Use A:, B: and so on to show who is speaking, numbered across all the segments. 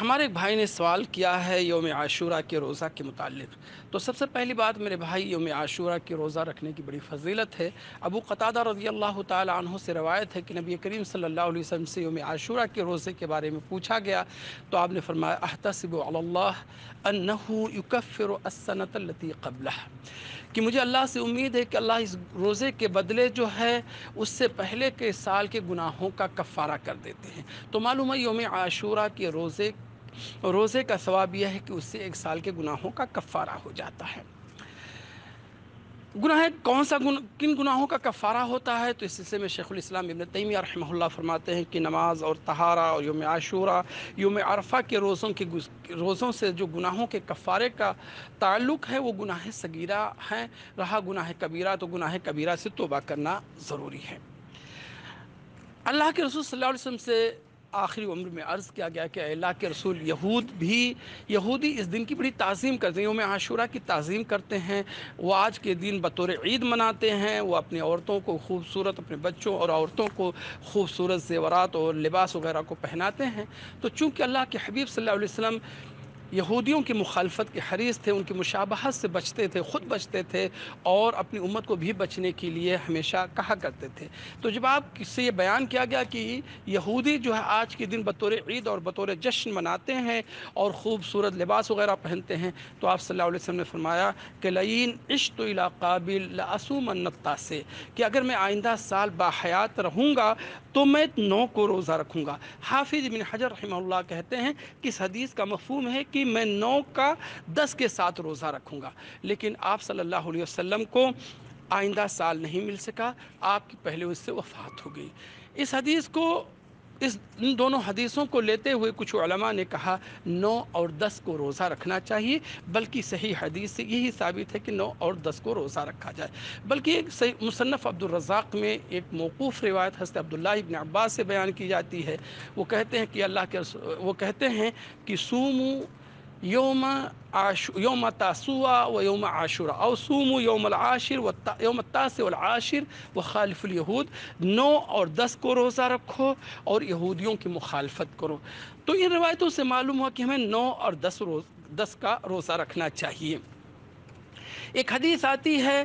A: ہمارے ایک بھائی نے سوال کیا ہے یوم عاشورہ کے روزہ کے متعلق تو سب سے پہلی بات میرے بھائی یوم عاشورہ کے روزہ رکھنے کی بڑی فضیلت ہے ابو قطادہ رضی اللہ تعالی عنہ سے روایت ہے کہ نبی کریم صلی اللہ علیہ وسلم سے یوم عاشورہ کے روزے کے بارے میں پوچھا گیا تو آپ نے فرمایا علی اللہ انہو یکفر السنت اللتی قبلہ کہ مجھے اللہ سے امید ہے کہ اللہ اس روزے کے بدلے جو ہے اس سے پہلے کے سال کے گناہوں کا کفارہ کر دیتے ہیں تو معلوم ہے یوم عاشورہ کے روزے سے روزے کا ثواب یہ ہے کہ اس سے ایک سال کے گناہوں کا کفارہ ہو جاتا ہے گناہ کون سا گن... کن گناہوں کا کفارہ ہوتا ہے تو اس سلسلے میں شیخ الاسلام ابن تیمیہ رحمہ اللہ فرماتے ہیں کہ نماز اور طہارہ اور یوم عاشورہ یوم عرفہ کے روزوں کے روزوں سے جو گناہوں کے کفارے کا تعلق ہے وہ گناہ صغیرہ ہیں رہا گناہ کبیرہ تو گناہ کبیرہ سے توبہ کرنا ضروری ہے اللہ کے رسول صلی اللہ علیہ وسلم سے آخری عمر میں عرض کیا گیا کہ اللہ کے رسول یہود بھی یہودی اس دن کی بڑی تعظیم کرتے ہیں یوم عاشورہ کی تعظیم کرتے ہیں وہ آج کے دن بطور عید مناتے ہیں وہ اپنی عورتوں کو خوبصورت اپنے بچوں اور عورتوں کو خوبصورت زیورات اور لباس وغیرہ کو پہناتے ہیں تو چونکہ اللہ کے حبیب صلی اللہ علیہ وسلم یہودیوں کی مخالفت کے حریص تھے ان کی مشابہت سے بچتے تھے خود بچتے تھے اور اپنی امت کو بھی بچنے کے لیے ہمیشہ کہا کرتے تھے تو جب آپ سے یہ بیان کیا گیا کہ یہودی جو ہے آج کے دن بطور عید اور بطور جشن مناتے ہیں اور خوبصورت لباس وغیرہ پہنتے ہیں تو آپ صلی اللہ علیہ وسلم نے فرمایا کہ لعین عشت ولاقابل لاسومنطا سے کہ اگر میں آئندہ سال باحیات رہوں گا تو میں نو کو روزہ رکھوں گا حافظ بن حجر رحمہ اللہ کہتے ہیں کہ اس حدیث کا مفہوم ہے کہ میں نو کا دس کے ساتھ روزہ رکھوں گا لیکن آپ صلی اللہ علیہ وسلم کو آئندہ سال نہیں مل سکا آپ کی پہلے اس سے وفات ہو گئی اس حدیث کو اس دونوں حدیثوں کو لیتے ہوئے کچھ علماء نے کہا نو اور دس کو روزہ رکھنا چاہیے بلکہ صحیح حدیث سے یہی ثابت ہے کہ نو اور دس کو روزہ رکھا جائے بلکہ ایک صحیح مصنف عبد الرزاق میں ایک موقوف روایت حضرت عبداللہ ابن عباس سے بیان کی جاتی ہے وہ کہتے ہیں کہ اللہ کے وہ کہتے ہیں کہ سومو یوم عاش یوم تاسوا و یوم عاشور اوسوم یوم العاشر و تاس و العاشر و خالف الہود نو اور دس کو روزہ رکھو اور یہودیوں کی مخالفت کرو تو ان روایتوں سے معلوم ہوا کہ ہمیں نو اور دس روز دس کا روزہ رکھنا چاہیے ایک حدیث آتی ہے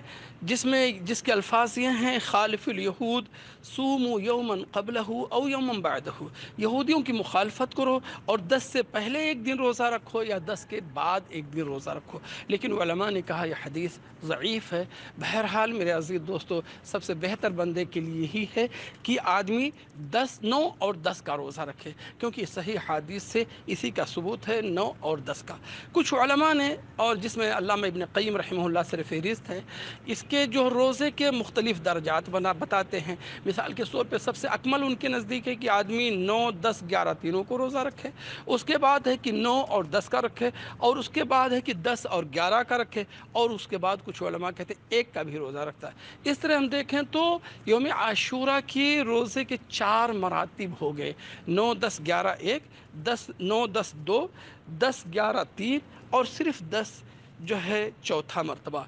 A: جس میں جس کے الفاظ یہ ہیں خالف الیہود سوم و یومن قبل ہو او یومن بعد ہو یہودیوں کی مخالفت کرو اور دس سے پہلے ایک دن روزہ رکھو یا دس کے بعد ایک دن روزہ رکھو لیکن علماء نے کہا یہ حدیث ضعیف ہے بہرحال میرے عزیز دوستو سب سے بہتر بندے کے لیے ہی ہے کہ آدمی دس نو اور دس کا روزہ رکھے کیونکہ صحیح حادیث سے اسی کا ثبوت ہے نو اور دس کا کچھ علماء نے اور جس میں علامہ ابن قیم رحمہ اللہ سے فہرست ہے اس کے جو روزے کے مختلف درجات بنا بتاتے ہیں مثال کے طور پہ سب سے اکمل ان کے نزدیک ہے کہ آدمی نو دس گیارہ تینوں کو روزہ رکھے اس کے بعد ہے کہ نو اور دس کا رکھے اور اس کے بعد ہے کہ دس اور گیارہ کا رکھے اور اس کے بعد کچھ علماء کہتے ہیں ایک کا بھی روزہ رکھتا ہے اس طرح ہم دیکھیں تو یوم عاشورہ کی روزے کے چار مراتب ہو گئے نو دس گیارہ ایک دس نو دس دو دس گیارہ تین اور صرف دس جو ہے چوتھا مرتبہ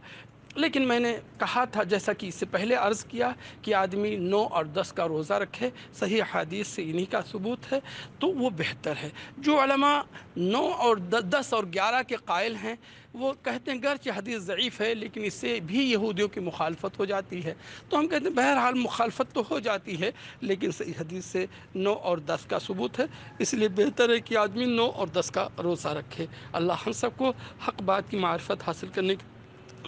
A: لیکن میں نے کہا تھا جیسا کہ اس سے پہلے عرض کیا کہ آدمی نو اور دس کا روزہ رکھے صحیح حدیث سے انہی کا ثبوت ہے تو وہ بہتر ہے جو علماء نو اور دس اور گیارہ کے قائل ہیں وہ کہتے ہیں گرچہ حدیث ضعیف ہے لیکن اس سے بھی یہودیوں کی مخالفت ہو جاتی ہے تو ہم کہتے ہیں بہرحال مخالفت تو ہو جاتی ہے لیکن صحیح حدیث سے نو اور دس کا ثبوت ہے اس لیے بہتر ہے کہ آدمی نو اور دس کا روزہ رکھے اللہ ہم سب کو حق بات کی معرفت حاصل کرنے کی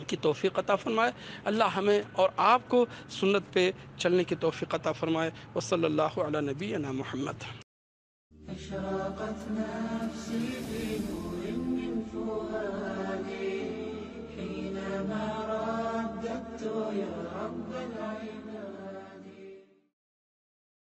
A: کی توفیق عطا فرمائے اللہ ہمیں اور آپ کو سنت پہ چلنے کی توفیق عطا فرمائے وہ اللہ علیہ نبی الا محمد